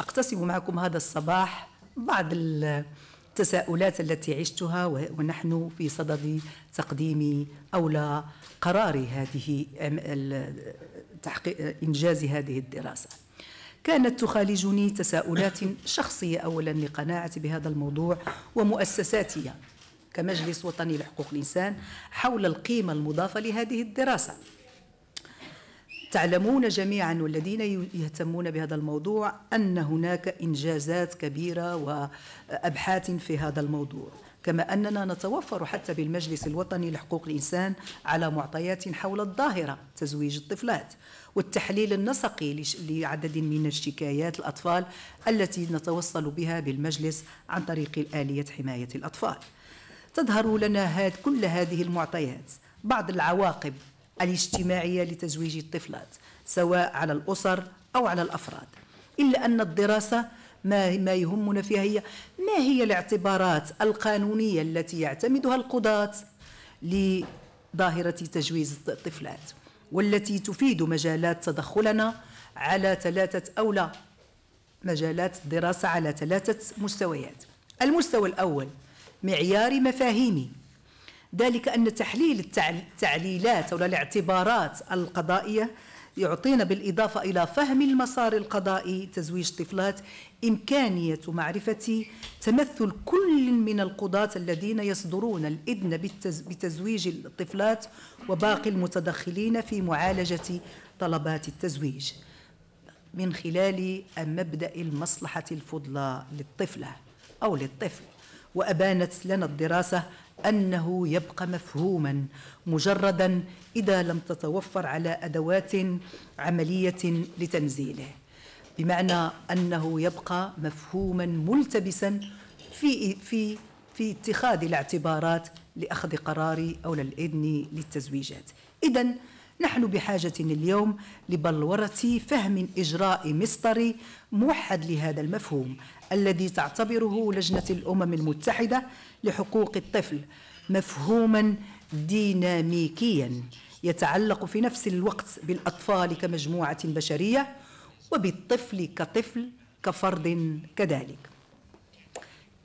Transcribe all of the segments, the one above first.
أقتسم معكم هذا الصباح بعض التساؤلات التي عشتها ونحن في صدد تقديم أولى قرار هذه تحقيق إنجاز هذه الدراسة كانت تخالجني تساؤلات شخصية أولا لقناعتي بهذا الموضوع ومؤسساتية كمجلس وطني لحقوق الإنسان حول القيمة المضافة لهذه الدراسة تعلمون جميعا والذين يهتمون بهذا الموضوع أن هناك إنجازات كبيرة وأبحاث في هذا الموضوع كما أننا نتوفر حتى بالمجلس الوطني لحقوق الإنسان على معطيات حول الظاهرة تزويج الطفلات والتحليل النسقي لعدد من الشكايات الأطفال التي نتوصل بها بالمجلس عن طريق الآلية حماية الأطفال تظهر لنا كل هذه المعطيات بعض العواقب الاجتماعية لتزويج الطفلات سواء على الأسر أو على الأفراد إلا أن الدراسة ما ما يهمنا فيها هي ما هي الاعتبارات القانونية التي يعتمدها القضاة لظاهرة تجويز الطفلات والتي تفيد مجالات تدخلنا على ثلاثة أولى مجالات الدراسة على ثلاثة مستويات المستوى الأول معيار مفاهيمي ذلك أن تحليل التعليلات أو الاعتبارات القضائية يعطينا بالإضافة إلى فهم المسار القضائي تزويج طفلات إمكانية معرفة تمثل كل من القضاة الذين يصدرون الإذن بتزويج الطفلات وباقي المتدخلين في معالجة طلبات التزويج من خلال مبدأ المصلحة الفضلى للطفلة أو للطفل وأبانت لنا الدراسة أنه يبقى مفهوما مجردا إذا لم تتوفر على أدوات عملية لتنزيله بمعنى أنه يبقى مفهوما ملتبسا في في في اتخاذ الاعتبارات لأخذ قرار أو للإذن للتزويجات إذا نحن بحاجة اليوم لبلورة فهم إجرائي مصدري موحد لهذا المفهوم الذي تعتبره لجنة الأمم المتحدة لحقوق الطفل مفهوما ديناميكيا يتعلق في نفس الوقت بالأطفال كمجموعة بشرية وبالطفل كطفل كفرد كذلك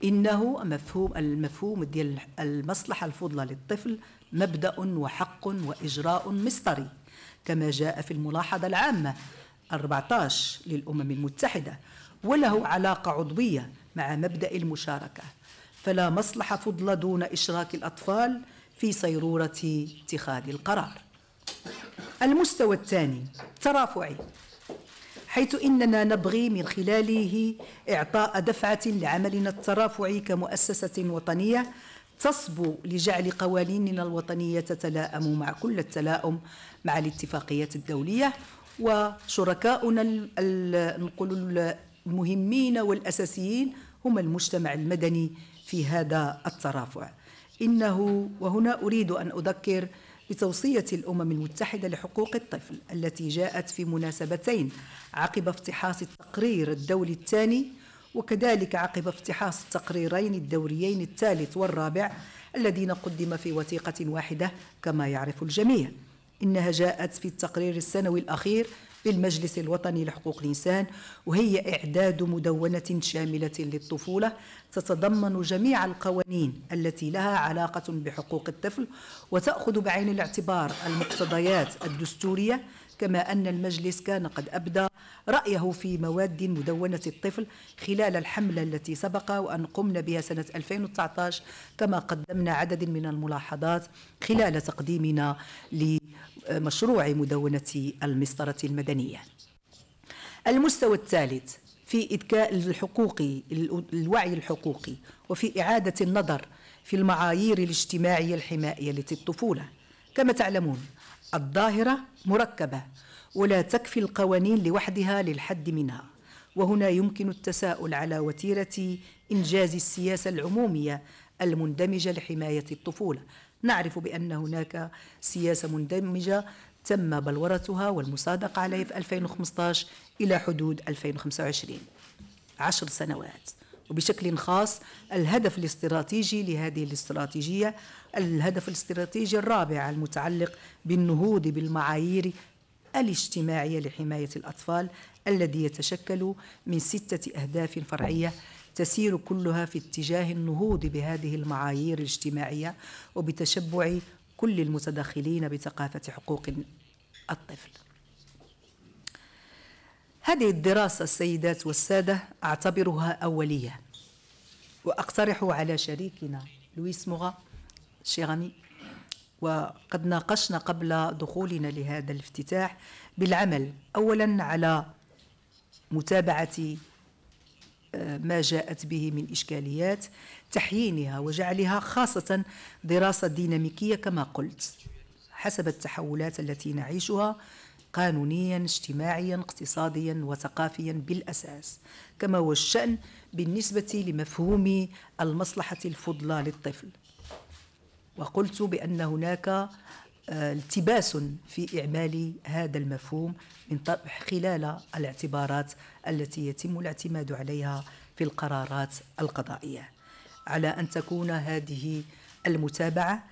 إنه مفهوم المفهوم ديال المصلحة الفضلى للطفل مبدأ وحق وإجراء مصدري كما جاء في الملاحظة العامة 14 للأمم المتحدة وله علاقة عضوية مع مبدأ المشاركة فلا مصلحة فضلى دون إشراك الأطفال في صيرورة اتخاذ القرار المستوى الثاني ترافعي حيث إننا نبغي من خلاله إعطاء دفعة لعملنا الترافعي كمؤسسة وطنية تصبو لجعل قوانيننا الوطنية تتلائم مع كل التلائم مع الاتفاقيات الدولية وشركاؤنا نقول المهمين والأساسيين هم المجتمع المدني في هذا الترافع إنه وهنا أريد أن أذكر بتوصية الأمم المتحدة لحقوق الطفل التي جاءت في مناسبتين عقب افتحاص التقرير الدولي الثاني وكذلك عقب افتحاص التقريرين الدوريين الثالث والرابع الذين قدم في وثيقة واحدة كما يعرف الجميع إنها جاءت في التقرير السنوي الأخير في المجلس الوطني لحقوق الإنسان وهي إعداد مدونة شاملة للطفولة تتضمن جميع القوانين التي لها علاقة بحقوق الطفل وتأخذ بعين الاعتبار المقتضيات الدستورية كما أن المجلس كان قد أبدى رأيه في مواد مدونة الطفل خلال الحملة التي سبق وأن قمنا بها سنة 2019 كما قدمنا عدد من الملاحظات خلال تقديمنا ل مشروع مدونة المسطرة المدنية المستوى الثالث في إذكاء الحقوق الوعي الحقوقي وفي إعادة النظر في المعايير الاجتماعية الحمائية للطفولة كما تعلمون الظاهرة مركبة ولا تكفي القوانين لوحدها للحد منها وهنا يمكن التساؤل على وتيرة إنجاز السياسة العمومية المندمجة لحماية الطفولة نعرف بأن هناك سياسة مندمجة تم بلورتها والمصادقة عليه في 2015 إلى حدود 2025 عشر سنوات وبشكل خاص الهدف الاستراتيجي لهذه الاستراتيجية الهدف الاستراتيجي الرابع المتعلق بالنهوض بالمعايير الاجتماعية لحماية الأطفال الذي يتشكل من ستة أهداف فرعية تسير كلها في اتجاه النهوض بهذه المعايير الاجتماعيه وبتشبع كل المتداخلين بثقافه حقوق الطفل هذه الدراسة السيدات والسادة أعتبرها أولية وأقترح على شريكنا لويس مغا شيغامي وقد ناقشنا قبل دخولنا لهذا الافتتاح بالعمل أولا على متابعة ما جاءت به من إشكاليات تحيينها وجعلها خاصة دراسة ديناميكية كما قلت حسب التحولات التي نعيشها قانونيا اجتماعيا اقتصاديا وثقافيا بالأساس كما هو الشأن بالنسبة لمفهوم المصلحة الفضلى للطفل وقلت بأن هناك آه، التباس في إعمال هذا المفهوم من خلال الاعتبارات التي يتم الاعتماد عليها في القرارات القضائية على أن تكون هذه المتابعة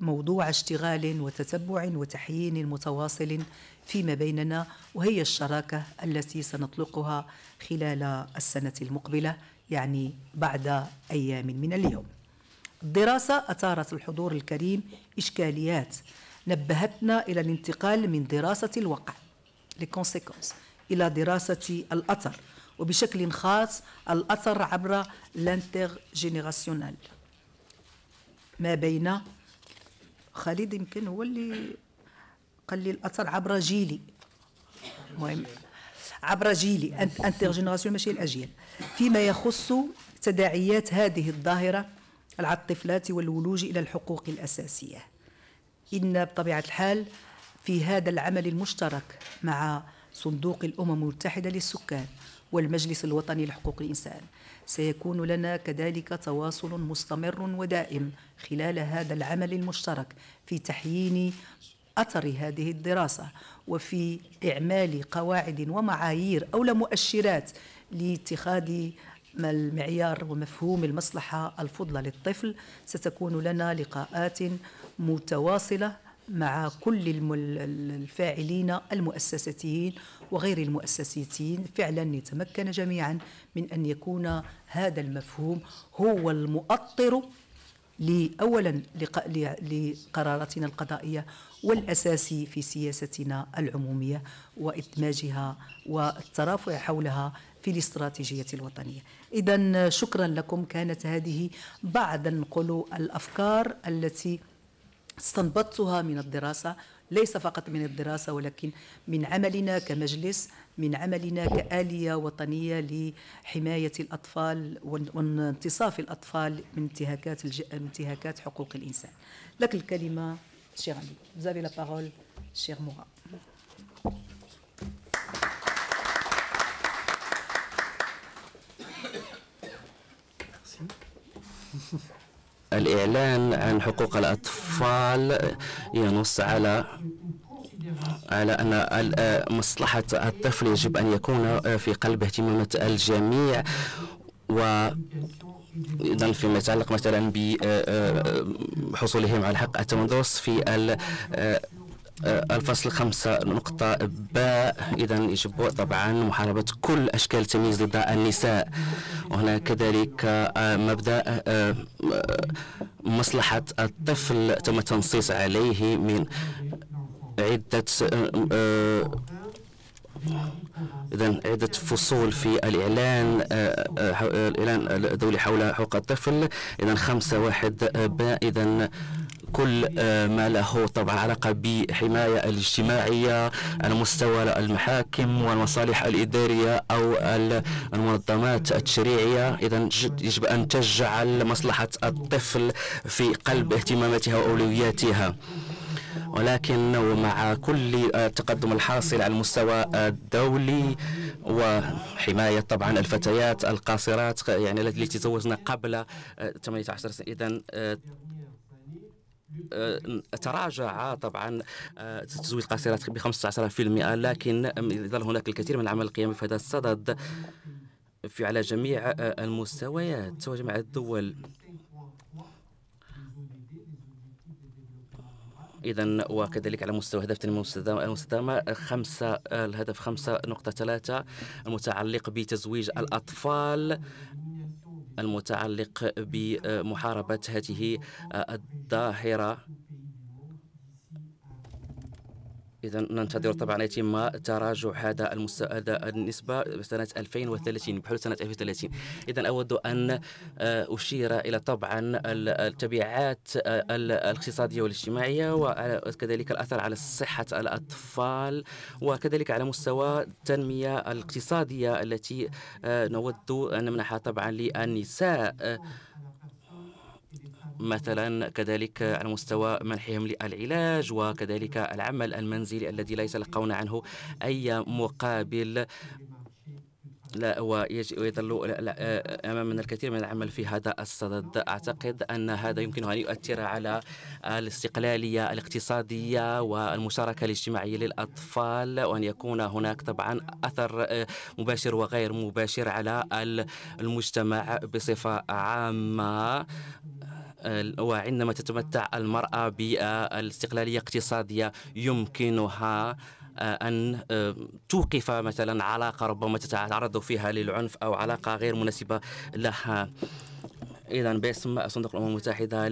موضوع اشتغال وتتبع وتحيين متواصل فيما بيننا وهي الشراكة التي سنطلقها خلال السنة المقبلة يعني بعد أيام من اليوم الدراسة أثارت الحضور الكريم إشكاليات نبهتنا إلى الانتقال من دراسة الوقع إلى دراسة الأثر وبشكل خاص الأثر عبر الانترجينيراسيونال ما بين خالد يمكن هو اللي قال لي الأثر عبر جيلي مهم عبر جيلي انترجينيراسيون ماشي الأجيال فيما يخص تداعيات هذه الظاهرة على الطفلات والولوج إلى الحقوق الأساسية إن بطبيعة الحال في هذا العمل المشترك مع صندوق الأمم المتحدة للسكان والمجلس الوطني لحقوق الإنسان سيكون لنا كذلك تواصل مستمر ودائم خلال هذا العمل المشترك في تحيين أثر هذه الدراسة وفي إعمال قواعد ومعايير أو مؤشرات لاتخاذ المعيار ومفهوم المصلحة الفضلى للطفل ستكون لنا لقاءات متواصلة مع كل الفاعلين المؤسساتيين وغير المؤسساتيين فعلا نتمكن جميعا من أن يكون هذا المفهوم هو المؤطر لأولا لقراراتنا القضائية والأساسي في سياستنا العمومية وإدماجها والترافع حولها في الاستراتيجية الوطنية إذا شكرا لكم كانت هذه بعد نقول الأفكار التي استنبطتها من الدراسة ليس فقط من الدراسة ولكن من عملنا كمجلس من عملنا كآلية وطنية لحماية الأطفال وانتصاف الأطفال من انتهاكات الج... انتهاكات حقوق الإنسان لك الكلمة شيخ علي زافي لا la parole cher الإعلان عن حقوق الأطفال ينص على على أن مصلحة الطفل يجب أن يكون في قلب اهتمامات الجميع و اذا فيما يتعلق مثلا بحصولهم على حق التمدرس في الفصل خمسة نقطة باء إذا يجب طبعا محاربة كل أشكال التمييز ضد النساء وهنا كذلك آه، مبدأ آه، مصلحة الطفل تم التنصيص عليه من عدة آه، إذا عدة فصول في الإعلان الإعلان الدولي حول حقوق الطفل إذا خمسة واحد باء إذا كل آه، ما له طبعا علاقة بحماية الاجتماعية على مستوى المحاكم والمصالح الإدارية أو المنظمات التشريعية إذا يجب أن تجعل مصلحة الطفل في قلب اهتماماتها وأولوياتها ولكن ومع كل التقدم آه، الحاصل على المستوى الدولي وحماية طبعا الفتيات القاصرات يعني التي تزوجن قبل 18 آه، سنة إذا تراجع طبعا آه، تزويد قاصرات ب 15% لكن يظل هناك الكثير من العمل القيامي في هذا الصدد في على جميع آه، المستويات وجميع الدول اذا وكذلك على مستوى هدف التنميه المستدامه خمسه آه، الهدف 5.3 المتعلق بتزويج الاطفال المتعلق بمحاربة هذه الظاهرة إذا ننتظر طبعا يتم تراجع هذا المستوى هذا النسبة سنة 2030 بحلول سنة 2030 إذا أود أن آه، أشير إلى طبعا التبعات آه، الاقتصادية والاجتماعية وكذلك الأثر على صحة الأطفال وكذلك على مستوى التنمية الاقتصادية التي آه، نود أن نمنحها طبعا للنساء مثلا كذلك على مستوى منحهم للعلاج وكذلك العمل المنزلي الذي لا يتلقون عنه أي مقابل لا ويظل آه، امامنا الكثير من العمل في هذا الصدد اعتقد ان هذا يمكن ان يؤثر على الاستقلاليه الاقتصاديه والمشاركه الاجتماعيه للاطفال وان يكون هناك طبعا اثر آه، مباشر وغير مباشر على المجتمع بصفه عامه وعندما تتمتع المرأة بالاستقلالية اقتصادية يمكنها آه، أن آه، توقف مثلا علاقة ربما تتعرض فيها للعنف أو علاقة غير مناسبة لها ايضا باسم صندوق الامم المتحده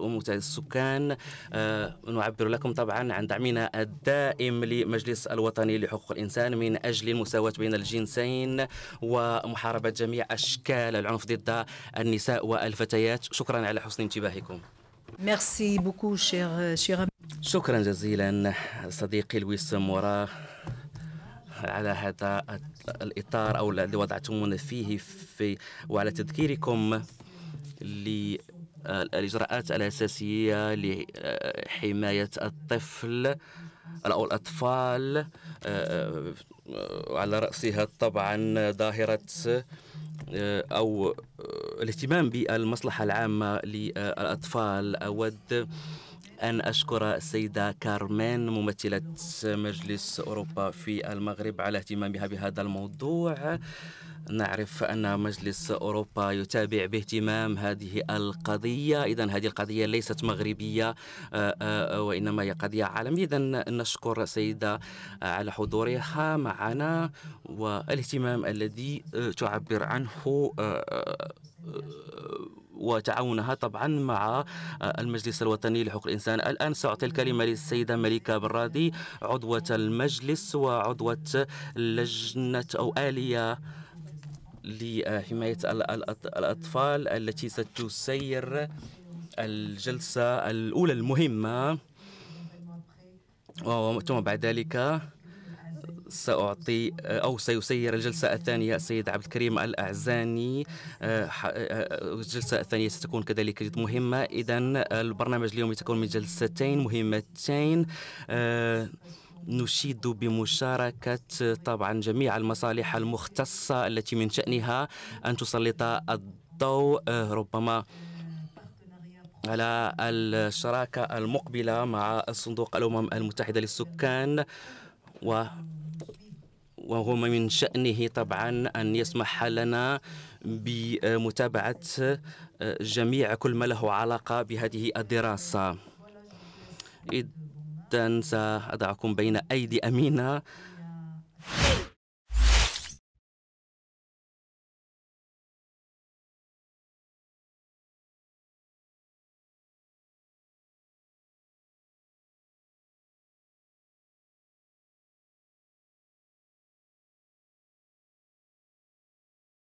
للسكان آه، نعبر لكم طبعا عن دعمنا الدائم لمجلس الوطني لحقوق الانسان من اجل المساواه بين الجنسين ومحاربه جميع اشكال العنف ضد النساء والفتيات شكرا على حسن انتباهكم ميرسي بوكو cher, euh, cher... شكرا جزيلا صديقي لويس مورا على هذا الإطار أو الذي وضعتمونا فيه في وعلى تذكيركم للإجراءات الأساسية لحماية الطفل أو الأطفال آه، آه، على رأسها طبعا ظاهرة آه، أو الاهتمام بالمصلحة العامة للأطفال أود أن أشكر السيدة كارمين ممثلة مجلس أوروبا في المغرب على اهتمامها بهذا الموضوع نعرف أن مجلس أوروبا يتابع باهتمام هذه القضية إذا هذه القضية ليست مغربية آه، آه، وإنما هي قضية عالمية إذا نشكر السيدة على حضورها معنا والاهتمام الذي تعبر عنه آه، وتعاونها طبعا مع آه، المجلس الوطني لحقوق الإنسان الآن سأعطي الكلمة للسيدة ملكة برادي عضوة المجلس وعضوة لجنة أو آلية لحماية الأطفال التي ستسير الجلسة الأولى المهمة ثم بعد ذلك سأعطي آه، أو سيسير الجلسة الثانية السيد عبد الكريم الأعزاني آه، آه، الجلسة الثانية ستكون كذلك جد مهمة إذا البرنامج اليوم يتكون من جلستين مهمتين نشيد بمشاركة طبعا جميع المصالح المختصة التي من شأنها أن تسلط الضوء ربما على الشراكة المقبلة مع الصندوق الأمم المتحدة للسكان و وهو من شأنه طبعا أن يسمح لنا بمتابعة آه، جميع كل ما له علاقة بهذه الدراسة إذا سأضعكم بين أيدي أمينة